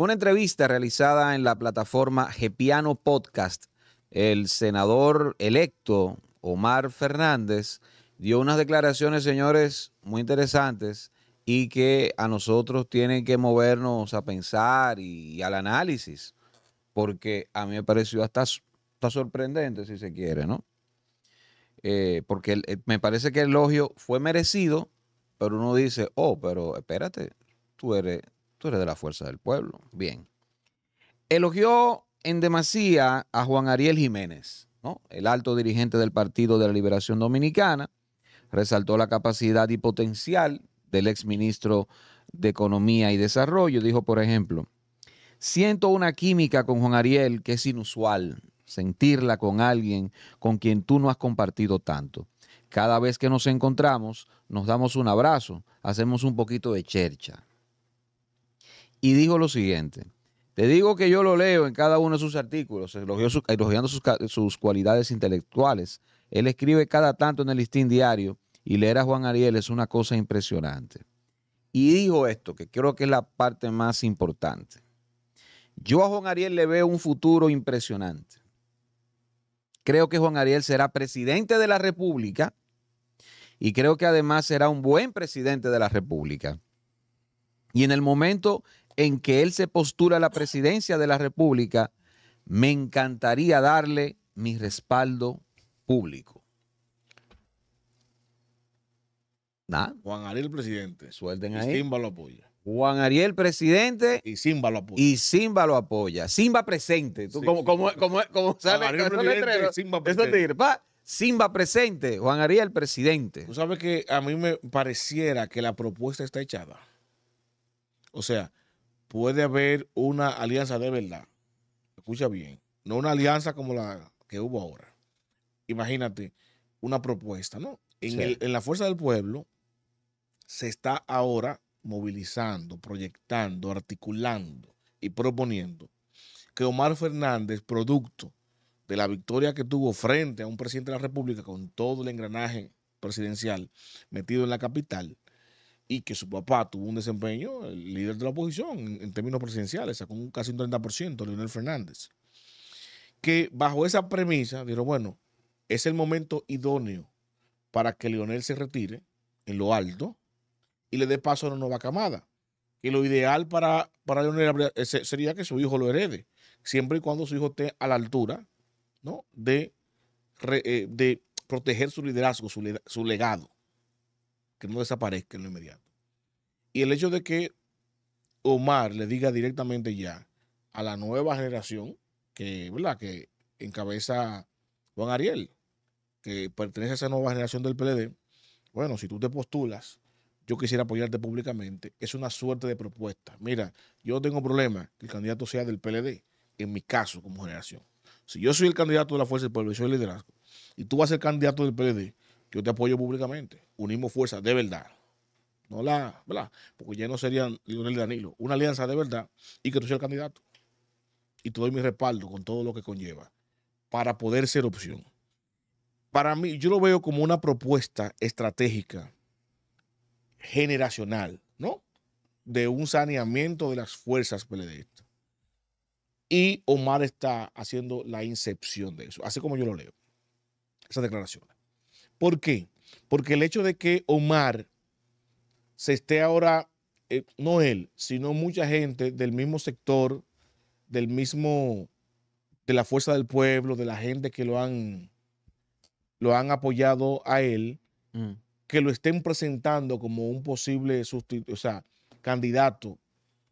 En una entrevista realizada en la plataforma Gepiano Podcast, el senador electo Omar Fernández dio unas declaraciones, señores, muy interesantes y que a nosotros tienen que movernos a pensar y, al análisis, porque a mí me pareció hasta, sorprendente, si se quiere, ¿no? Eh, porque eh, me parece que el elogio fue merecido, pero uno dice, oh, pero espérate, tú eres Tú eres de la fuerza del pueblo. Bien. Elogió en demasía a Juan Ariel Jiménez, el alto dirigente del Partido de la Liberación Dominicana. Resaltó la capacidad y potencial del exministro de Economía y Desarrollo. Dijo, por ejemplo, siento una química con Juan Ariel que es inusual sentirla con alguien con quien tú no has compartido tanto. Cada vez que nos encontramos, nos damos un abrazo, hacemos un poquito de chercha y dijo lo siguiente. Te digo que yo lo leo en cada uno de sus artículos, elogiando sus, sus, cualidades intelectuales. Él escribe cada tanto en el listín diario y leer a Juan Ariel es una cosa impresionante. Y dijo esto, que creo que es la parte más importante. Yo a Juan Ariel le veo un futuro impresionante. Creo que Juan Ariel será presidente de la República y creo que además será un buen presidente de la República. Y en el momento en que él se postula a la presidencia de la República, me encantaría darle mi respaldo público. Juan Ariel, presidente. Suelten y Simba lo apoya. Juan Ariel, presidente. Y Simba lo apoya. Y Simba lo apoya. Simba presente. como, como, como, sale el Simba presente. Simba presente. Juan Ariel, presidente. Tú sabes que a mí me pareciera que la propuesta está echada. O sea, puede haber una alianza de verdad. Escucha bien. No una alianza como la que hubo ahora. Imagínate una propuesta, ¿no? En, la fuerza del pueblo se está ahora movilizando, proyectando, articulando y proponiendo que Omar Fernández, producto de la victoria que tuvo frente a un presidente de la República con todo el engranaje presidencial metido en la capital, y que su papá tuvo un desempeño, el líder de la oposición en, términos presidenciales, sacó un, casi un 30%, Leonel Fernández, que bajo esa premisa dijo bueno, es el momento idóneo para que Leonel se retire en lo alto y le dé paso a una nueva camada. Y lo ideal para, para Leonel sería que su hijo lo herede, siempre y cuando su hijo esté a la altura ¿no? de, eh, de proteger su liderazgo, su legado que no desaparezca en lo inmediato. Y el hecho de que Omar le diga directamente ya a la nueva generación que, que encabeza Juan Ariel, que pertenece a esa nueva generación del PLD, bueno, si tú te postulas, yo quisiera apoyarte públicamente, es una suerte de propuesta. Mira, yo no tengo problema que el candidato sea del PLD, en mi caso como generación. Si yo soy el candidato de la Fuerza del Pueblo y soy el liderazgo, y tú vas a ser candidato del PLD, yo te apoyo públicamente. Unimos fuerzas de verdad. No la, ¿verdad? Porque ya no serían Lionel Danilo. Una alianza de verdad y que tú seas el candidato. Y te doy mi respaldo con todo lo que conlleva para poder ser opción. Para mí, yo lo veo como una propuesta estratégica generacional, ¿no? De un saneamiento de las fuerzas peledeístas. Y Omar está haciendo la incepción de eso, así como yo lo leo, esa declaración. ¿Por qué? Porque el hecho de que Omar se esté ahora, eh, no él, sino mucha gente del mismo sector, del mismo, de la fuerza del pueblo, de la gente que lo han, lo han apoyado a él, mm. que lo estén presentando como un posible sustituto, o sea, candidato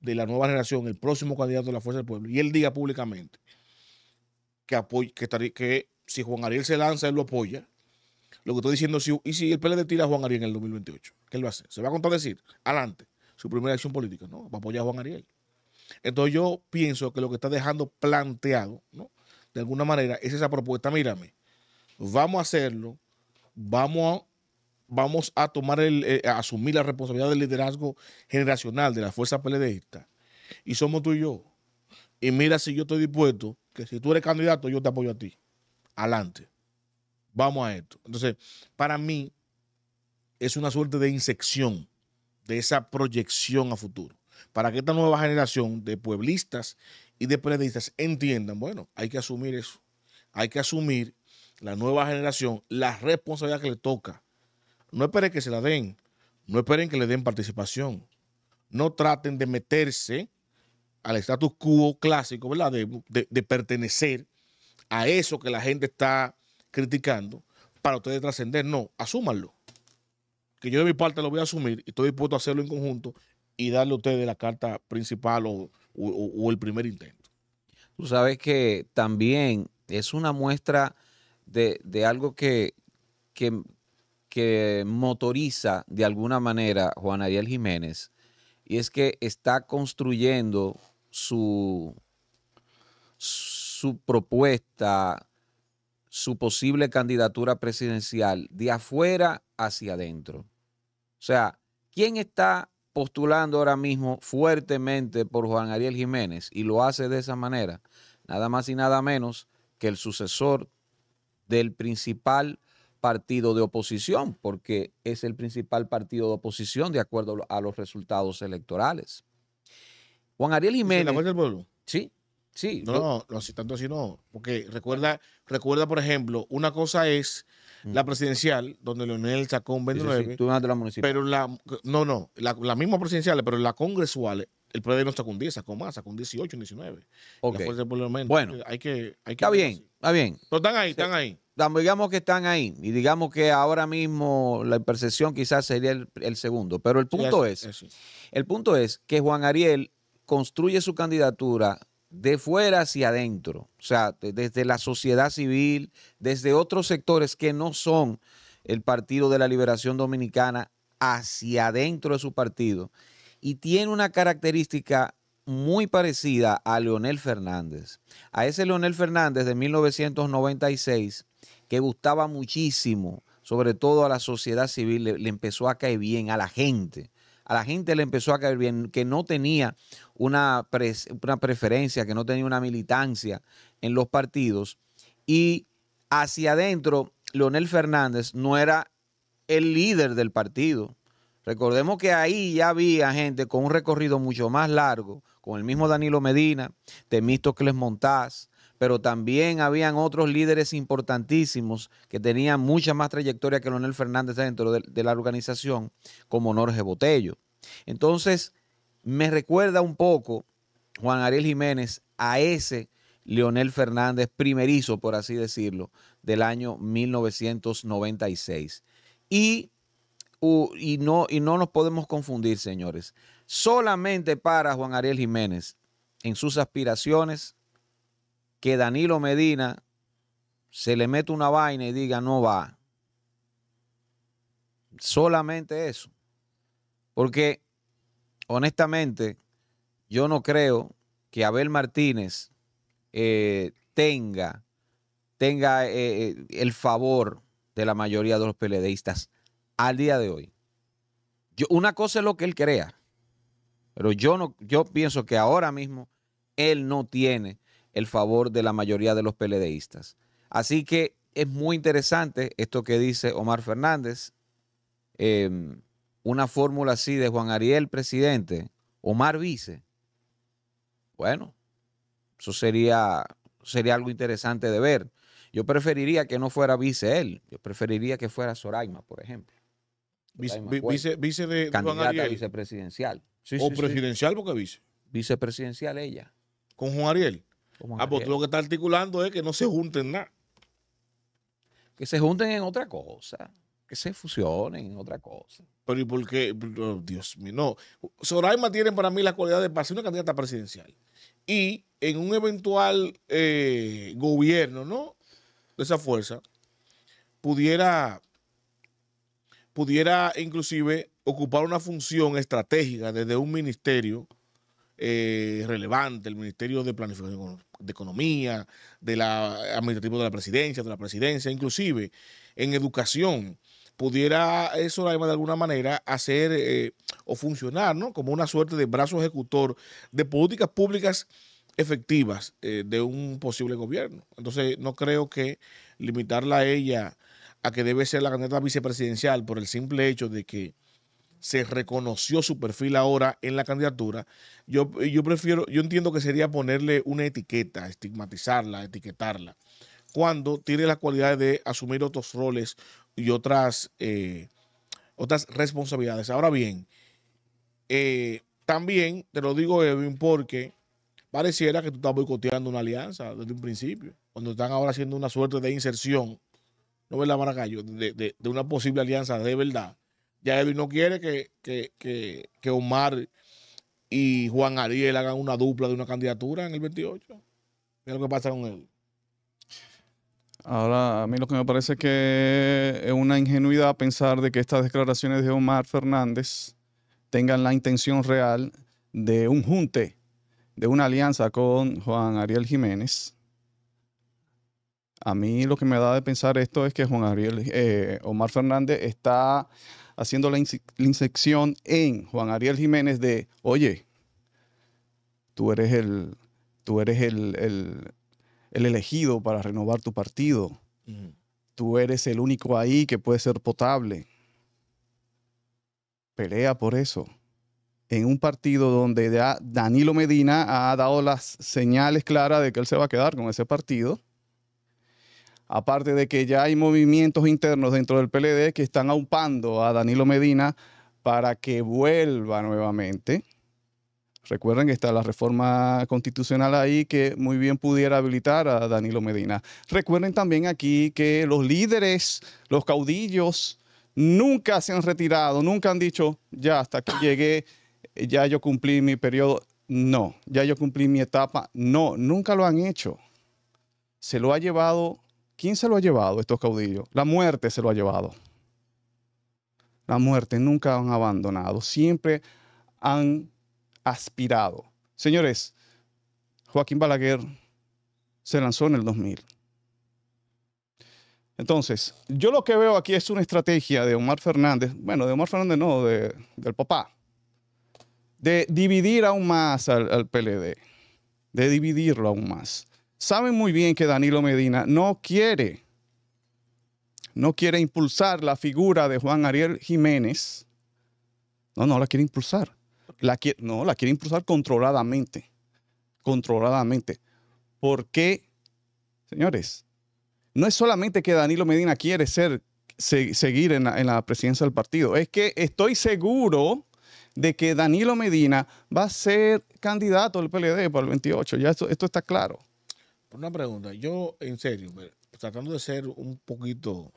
de la nueva generación, el próximo candidato de la fuerza del pueblo, y él diga públicamente que, que si Juan Ariel se lanza, él lo apoya lo que estoy diciendo, si, ¿y si el PLD tira a Juan Ariel en el 2028? ¿Qué él va a hacer? ¿Se va a decir, Adelante. Su primera acción política, ¿no? Va a apoyar a Juan Ariel. Entonces yo pienso que lo que está dejando planteado, ¿no? De alguna manera, es esa propuesta, mírame, vamos a hacerlo, vamos a, vamos a tomar el, eh, a asumir la responsabilidad del liderazgo generacional de la fuerza PLDista. Y somos tú y yo. Y mira si yo estoy dispuesto, que si tú eres candidato, yo te apoyo a ti. Adelante vamos a esto. Entonces, para mí es una suerte de insección de esa proyección a futuro, para que esta nueva generación de pueblistas y de periodistas entiendan, bueno, hay que asumir eso, hay que asumir la nueva generación la responsabilidad que le toca. No esperen que se la den, no esperen que le den participación, no traten de meterse al status quo clásico, ¿verdad? De, de, de pertenecer a eso que la gente está criticando para ustedes trascender. No, asúmanlo. Que yo de mi parte lo voy a asumir y estoy dispuesto a hacerlo en conjunto y darle a ustedes la carta principal o, el primer intento. Tú sabes que también es una muestra de, algo que, que, motoriza de alguna manera Juan Ariel Jiménez y es que está construyendo su, su propuesta, su posible candidatura presidencial de afuera hacia adentro. O sea, ¿quién está postulando ahora mismo fuertemente por Juan Ariel Jiménez y lo hace de esa manera? Nada más y nada menos que el sucesor del principal partido de oposición, porque es el principal partido de oposición de acuerdo a los resultados electorales. Juan Ariel Jiménez. pueblo? Sí, Sí. No, no, no, tanto así no. Porque recuerda, recuerda, por ejemplo, una cosa es la presidencial, donde Leonel sacó un 29. Pero la, no, no, la, misma presidencial, pero la congresual, el presidente no sacó un 10, sacó más, sacó un 18, 19. Bueno, hay que, Está bien, está bien. Pero están ahí, están ahí. Digamos que están ahí y digamos que ahora mismo la percepción quizás sería el, segundo, pero el punto es, el punto es que Juan Ariel construye su candidatura de fuera hacia adentro, o sea, desde la sociedad civil, desde otros sectores que no son el Partido de la Liberación Dominicana, hacia adentro de su partido. Y tiene una característica muy parecida a Leonel Fernández, a ese Leonel Fernández de 1996 que gustaba muchísimo, sobre todo a la sociedad civil, le, empezó a caer bien, a la gente a la gente le empezó a caer bien, que no tenía una, preferencia, que no tenía una militancia en los partidos. Y hacia adentro, Leonel Fernández no era el líder del partido. Recordemos que ahí ya había gente con un recorrido mucho más largo, con el mismo Danilo Medina, les Montaz, pero también habían otros líderes importantísimos que tenían mucha más trayectoria que Leonel Fernández dentro de, de la organización, como Norge Botello. Entonces, me recuerda un poco Juan Ariel Jiménez a ese Leonel Fernández primerizo, por así decirlo, del año 1996. Y, y, no, y no nos podemos confundir, señores. Solamente para Juan Ariel Jiménez, en sus aspiraciones, que Danilo Medina se le mete una vaina y diga no va. Solamente eso. Porque honestamente, yo no creo que Abel Martínez eh, tenga, tenga eh, eh, el favor de la mayoría de los peledeístas al día de hoy. Yo, una cosa es lo que él crea, pero yo, no, yo pienso que ahora mismo él no tiene el favor de la mayoría de los peledeístas. Así que es muy interesante esto que dice Omar Fernández. Em, una fórmula así de Juan Ariel presidente, Omar vice, bueno, eso sería, sería algo interesante de ver. Yo preferiría que no fuera vice él, yo preferiría que fuera Soraima, por ejemplo. Vice, vice, vice de Juan Ariel. vicepresidencial. o presidencial, porque vice. Vicepresidencial ella. Con Juan Ariel. ah, pues lo que está articulando es que no se junten nada. Que se junten en otra cosa que se fusionen, en otra cosa. Pero ¿y por qué? Dios mío, no. Soraima tiene para mí la cualidad de pasar ser una candidata presidencial. Y en un eventual eh, gobierno, ¿no? De esa fuerza, pudiera, pudiera inclusive ocupar una función estratégica desde un ministerio eh, relevante, el Ministerio de Planificación de Economía, de la Administrativo de la Presidencia, de la Presidencia, inclusive en educación pudiera eso de alguna manera hacer eh, o funcionar como una suerte de brazo ejecutor de políticas públicas efectivas eh, de un posible gobierno. Entonces no creo que limitarla a ella a que debe ser la candidata vicepresidencial por el simple hecho de que se reconoció su perfil ahora en la candidatura, yo, yo prefiero, yo entiendo que sería ponerle una etiqueta, estigmatizarla, etiquetarla, cuando tiene la cualidad de asumir otros roles y otras, eh, otras responsabilidades. Ahora bien, eh, también te lo digo, Evin, porque pareciera que tú estás boicoteando una alianza desde un principio, cuando están ahora haciendo una suerte de inserción, no es la Maracayo, de, una posible alianza de verdad. Ya Evin no quiere que, que Omar y Juan Ariel hagan una dupla de una candidatura en el 28. Mira lo que pasa con él. Ahora, a mí lo que me parece que es una ingenuidad pensar de que estas declaraciones de Omar Fernández tengan la intención real de un junte, de una alianza con Juan Ariel Jiménez. A mí lo que me da de pensar esto es que Juan Ariel, eh, Omar Fernández está haciendo la, la insección en Juan Ariel Jiménez de, oye, tú eres el, tú eres el, el, el elegido para renovar tu partido. Tú eres el único ahí que puede ser potable. Pelea por eso. En un partido donde Danilo Medina ha dado las señales claras de que él se va a quedar con ese partido. Aparte de que ya hay movimientos internos dentro del PLD que están aupando a Danilo Medina para que vuelva nuevamente. Recuerden que está la reforma constitucional ahí que muy bien pudiera habilitar a Danilo Medina. Recuerden también aquí que los líderes, los caudillos, nunca se han retirado, nunca han dicho, ya hasta aquí llegué, ya yo cumplí mi periodo. No, ya yo cumplí mi etapa. No, nunca lo han hecho. Se lo ha llevado, ¿quién se lo ha llevado estos caudillos? La muerte se lo ha llevado. La muerte nunca han abandonado, siempre han aspirado. Señores, Joaquín Balaguer se lanzó en el 2000. Entonces, yo lo que veo aquí es una estrategia de Omar Fernández, bueno, de Omar Fernández no, del papá, de dividir aún más al, al PLD, de dividirlo aún más. Saben muy bien que Danilo Medina no quiere, no quiere impulsar la figura de Juan Ariel Jiménez. No, no la quiere impulsar no, la quiere impulsar controladamente. Controladamente. Porque, señores, no es solamente que Danilo Medina quiere ser, seguir en la, presidencia del partido, es que estoy seguro de que Danilo Medina va a ser candidato del PLD para el 28. Ya esto, esto está claro. Una pregunta. Yo, en serio, tratando de ser un poquito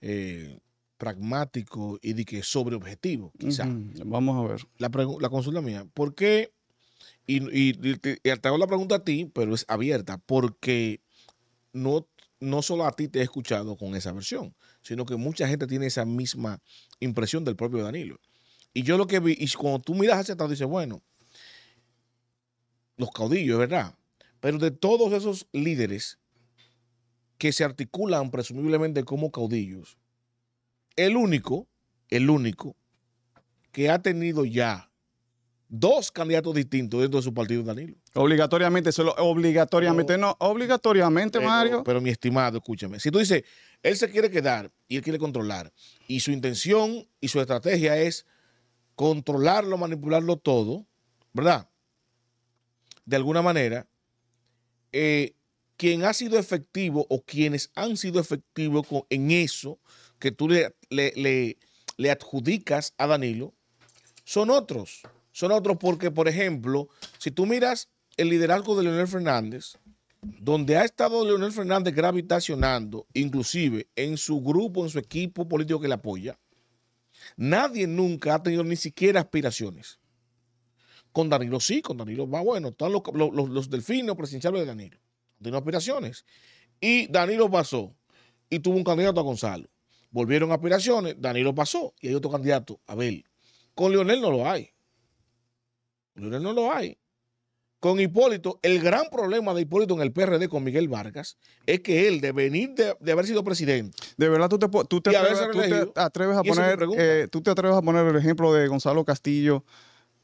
eh, pragmático y de que sobre objetivo, quizás. Vamos a ver. La, consulta mía, ¿por qué? Y, y, te hago la pregunta a ti, pero es abierta, porque no, no solo a ti te he escuchado con esa versión, sino que mucha gente tiene esa misma impresión del propio Danilo. Y yo lo que vi, y cuando tú miras hacia atrás, dices, bueno, los caudillos, es ¿verdad? Pero de todos esos líderes que se articulan presumiblemente como caudillos, el único, el único que ha tenido ya dos candidatos distintos dentro de su partido, Danilo. Obligatoriamente, solo obligatoriamente, no, obligatoriamente, Mario. Pero mi estimado, escúchame, si tú dices, él se quiere quedar y él quiere controlar, y su intención y su estrategia es controlarlo, manipularlo todo, ¿verdad? De alguna manera, eh, quien ha sido efectivo o quienes han sido efectivos en eso que tú le, le, adjudicas a Danilo son otros. Son otros porque, por ejemplo, si tú miras el liderazgo de Leonel Fernández, donde ha estado Leonel Fernández gravitacionando, inclusive en su grupo, en su equipo político que le apoya, nadie nunca ha tenido ni siquiera aspiraciones. Con Danilo sí, con Danilo va bueno, están los, los, delfines presidenciales de Danilo, no aspiraciones. Y Danilo pasó y tuvo un candidato a Gonzalo. Volvieron aspiraciones, Danilo pasó y hay otro candidato, Abel. Con Leonel no lo hay. Con Leonel no lo hay. Con Hipólito, el gran problema de Hipólito en el PRD con Miguel Vargas es que él, de venir de, haber sido presidente. De verdad, tú te, atreves, a poner, eh, tú te atreves a poner el ejemplo de Gonzalo Castillo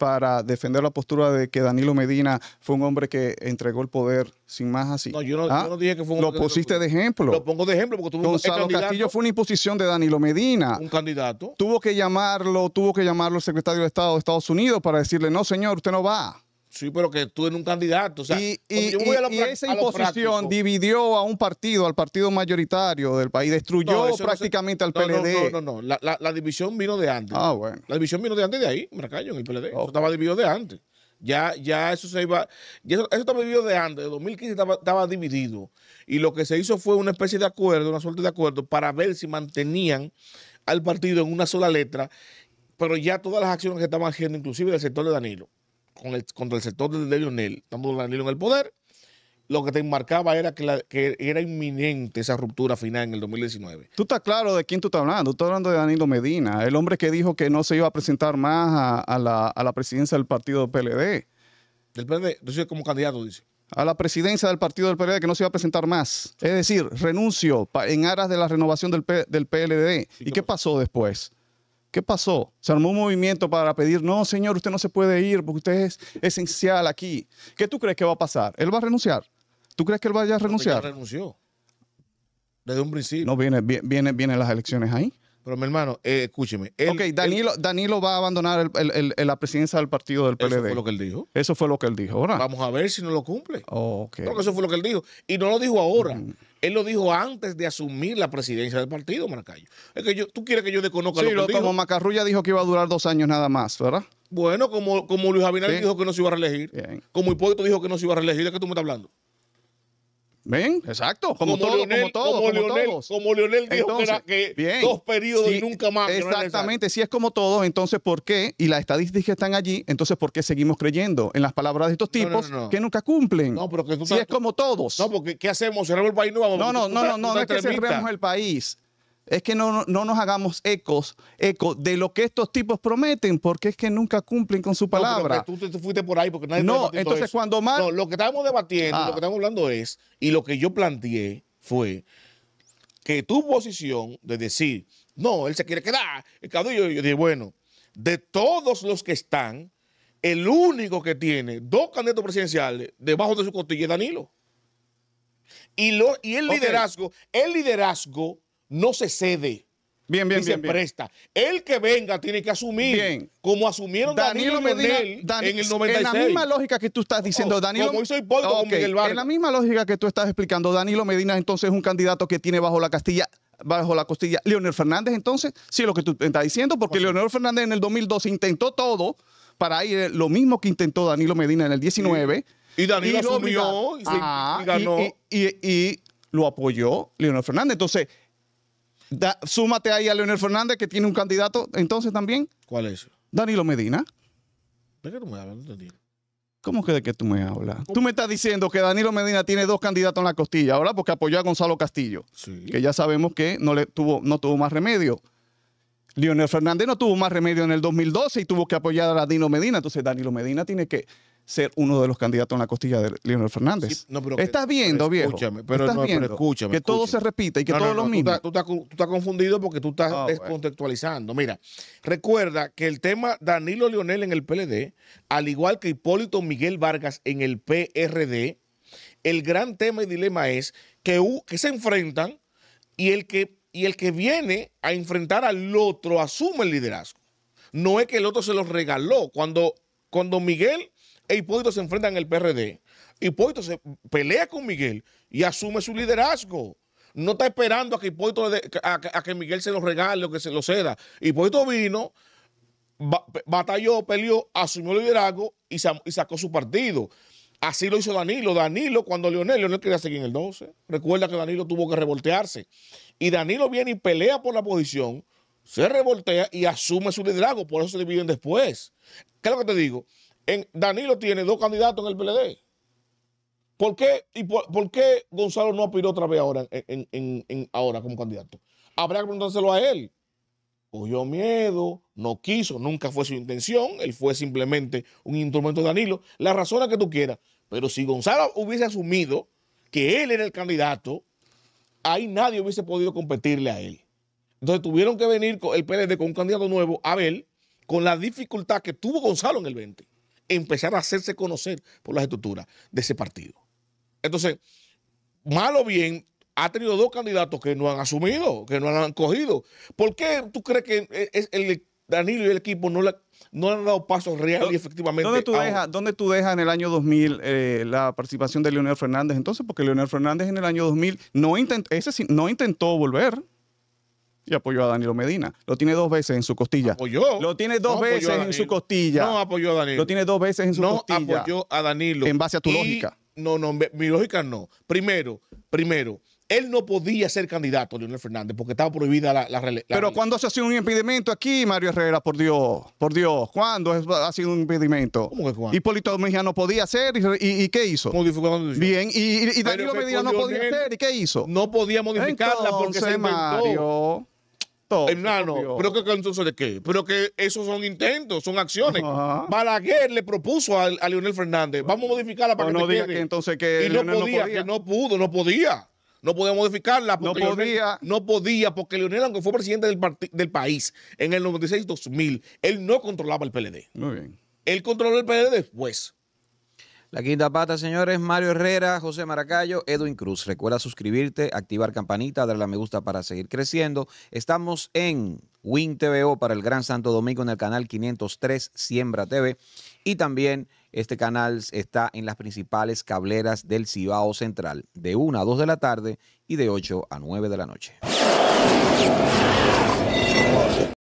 para defender la postura de que Danilo Medina fue un hombre que entregó el poder sin más así. No, yo no, ah, dije que fue un Lo pusiste de ejemplo. Lo pongo de ejemplo porque tuvo Gonzalo Castillo fue una imposición de Danilo Medina. Un candidato. Tuvo que llamarlo, tuvo que llamarlo el secretario de Estado de Estados Unidos para decirle, no señor, usted no va. Sí, pero que tú en un candidato. O y, esa imposición dividió a un partido, al partido mayoritario del país, destruyó prácticamente al PLD. No, no, no, La, división vino de antes. Ah, bueno. La división vino de antes de ahí, Maracayo, en el PLD. Eso estaba dividido de antes. Ya, ya eso se iba. eso, estaba dividido de antes, de 2015 estaba, estaba dividido. Y lo que se hizo fue una especie de acuerdo, una suerte de acuerdo, para ver si mantenían al partido en una sola letra, pero ya todas las acciones que estaban haciendo, inclusive el sector de Danilo contra el sector de, Lionel, de Danilo en el poder, lo que te enmarcaba era que, que, era inminente esa ruptura final en el 2019. Tú estás claro de quién tú estás hablando. Tú estás hablando de Danilo Medina, el hombre que dijo que no se iba a presentar más a, la, a la, presidencia del partido del PLD. Del PLD, entonces como candidato, dice. A la presidencia del partido del PLD que no se iba a presentar más. Es decir, renuncio en aras de la renovación del, del PLD. ¿Y qué pasó después? ¿Qué pasó? Se armó un movimiento para pedir, no, señor, usted no se puede ir porque usted es esencial aquí. ¿Qué tú crees que va a pasar? ¿Él va a renunciar? ¿Tú crees que él vaya a renunciar? renunció. Desde un principio. No, vienen viene, las elecciones ahí. Pero mi hermano, eh, escúcheme. ok, Danilo, va a abandonar la presidencia del partido del PLD. Eso fue lo que él dijo. Eso fue lo que él dijo. Ahora. Vamos a ver si no lo cumple. Porque eso fue lo que él dijo. Y no lo dijo ahora. Él lo dijo antes de asumir la presidencia del partido, Maracayo. Es que yo, tú quieres que yo desconozca lo que como Macarrulla dijo que iba a durar dos años nada más, ¿verdad? Bueno, como, como Luis Abinader dijo que no se iba a reelegir. Como Hipólito dijo que no se iba a reelegir. ¿De qué tú me estás hablando? Ven, exacto, como, todos, como, todos. Como Leonel dijo que, dos periodos y nunca más. Exactamente, si es como todos, entonces ¿por qué? Y las estadísticas están allí, entonces ¿por qué seguimos creyendo en las palabras de estos tipos que nunca cumplen? Si es como todos. No, porque ¿qué hacemos? ¿Cerramos el país? No, no, no, no, no, no, no es que el país es que no, nos hagamos ecos, eco de lo que estos tipos prometen, porque es que nunca cumplen con su palabra. No, tú, fuiste por ahí porque nadie No, entonces cuando más. lo que estamos debatiendo, lo ah. que estamos hablando es, y lo que yo planteé fue que tu posición de decir, no, él se quiere quedar, el yo dije, bueno, de todos los que están, el único que tiene dos candidatos presidenciales debajo de su costilla es Danilo. Y, lo, y el liderazgo, el liderazgo no se cede. Bien, bien, y bien, se presta. El que venga tiene que asumir, bien. como asumieron Danilo, Medina en el 96. En la misma lógica que tú estás diciendo, Como En la misma lógica que tú estás explicando, Danilo Medina entonces es un candidato que tiene bajo la castilla bajo la costilla. Leonel Fernández entonces, sí es lo que tú estás diciendo, porque Leonel Fernández en el 2002 intentó todo para ir eh, lo mismo que intentó Danilo Medina en el 19. Y, Danilo asumió ah, y, y ganó. y lo apoyó Leonel Fernández. Entonces, súmate ahí a Leonel Fernández, que tiene un candidato entonces también. ¿Cuál es? Danilo Medina. ¿De qué tú me hablas? ¿Cómo que de qué tú me hablas? Tú me estás diciendo que Danilo Medina tiene dos candidatos en la costilla ahora porque apoyó a Gonzalo Castillo, que ya sabemos que no, le tuvo, no tuvo más remedio. Leonel Fernández no tuvo más remedio en el 2012 y tuvo que apoyar a Danilo Medina. Entonces Danilo Medina tiene que ser uno de los candidatos en la costilla de Leonel Fernández. estás viendo, Escúchame, pero, no, escúchame, Que todo se repita y que no, todo lo mismo. Tú estás, confundido porque tú estás ah, descontextualizando. Mira, recuerda que el tema Danilo Leonel en el PLD, al igual que Hipólito Miguel Vargas en el PRD, el gran tema y dilema es que, se enfrentan y el que, y el que viene a enfrentar al otro asume el liderazgo. No es que el otro se los regaló. Cuando ...cuando Miguel e Hipólito se enfrentan en el PRD. Hipólito se pelea con Miguel y asume su liderazgo. No está esperando a que Hipólito a, que Miguel se lo regale o que se lo ceda. Hipólito vino, batalló, peleó, asumió el liderazgo y, sacó su partido. Así lo hizo Danilo. Danilo, cuando Leonel, Leonel quería seguir en el 12. Recuerda que Danilo tuvo que revoltearse. Y Danilo viene y pelea por la posición, se revoltea y asume su liderazgo. Por eso se dividen después. ¿Qué es lo que te digo? Danilo tiene dos candidatos en el PLD. ¿Por qué, y por, Gonzalo no aspiró otra vez ahora, ahora como candidato? Habría que preguntárselo a él. Cogió miedo, no quiso, nunca fue su intención, él fue simplemente un instrumento de Danilo. La razón es que tú quieras, pero si Gonzalo hubiese asumido que él era el candidato, ahí nadie hubiese podido competirle a él. Entonces tuvieron que venir el PLD con un candidato nuevo, a Abel, con la dificultad que tuvo Gonzalo en el 20, empezar a hacerse conocer por las estructuras de ese partido. Entonces, mal o bien, ha tenido dos candidatos que no han asumido, que no han cogido. ¿Por qué tú crees que eh, el Danilo y el equipo no, le, han dado pasos reales y efectivamente? ¿Dónde tú, dejas, ¿Dónde tú dejas en el año 2000 eh, la participación de Leonel Fernández entonces? Porque Leonel Fernández en el año 2000 no, ese no intentó volver y apoyó a Danilo Medina. Lo tiene dos veces en su costilla. ¿Apoyó? Lo tiene dos veces en su costilla. No apoyó a Danilo. Lo tiene dos veces en su costilla. No apoyó a Danilo. En base a tu lógica. No, no, mi lógica no. Primero, primero, él no podía ser candidato, Leonel Fernández, porque estaba prohibida la, la, Pero cuando se ha sido un impedimento aquí, Mario Herrera, por Dios, por Dios, ¿cuándo ha sido un impedimento? ¿Cómo que cuándo? Hipólito Mejía no podía ser y, ¿qué hizo? Modificando Bien, y, Danilo Medina no podía ser y ¿qué hizo? No podía modificarla porque se inventó pero que entonces qué? Pero que esos son intentos, son acciones. Balaguer le propuso a, Leonel Fernández, vamos a modificarla para que no diga entonces y no podía, no podía, no pudo, no podía. No podía modificarla porque no podía. no podía porque Leonel, aunque fue presidente del, del país en el 96-2000, él no controlaba el PLD. Muy bien. Él controló el PLD después. La quinta pata, señores, Mario Herrera, José Maracayo, Edwin Cruz. Recuerda suscribirte, activar campanita, darle a me gusta para seguir creciendo. Estamos en Win TVO para el Gran Santo Domingo en el canal 503 Siembra TV y también este canal está en las principales cableras del Cibao Central de 1 a 2 de la tarde y de 8 a 9 de la noche.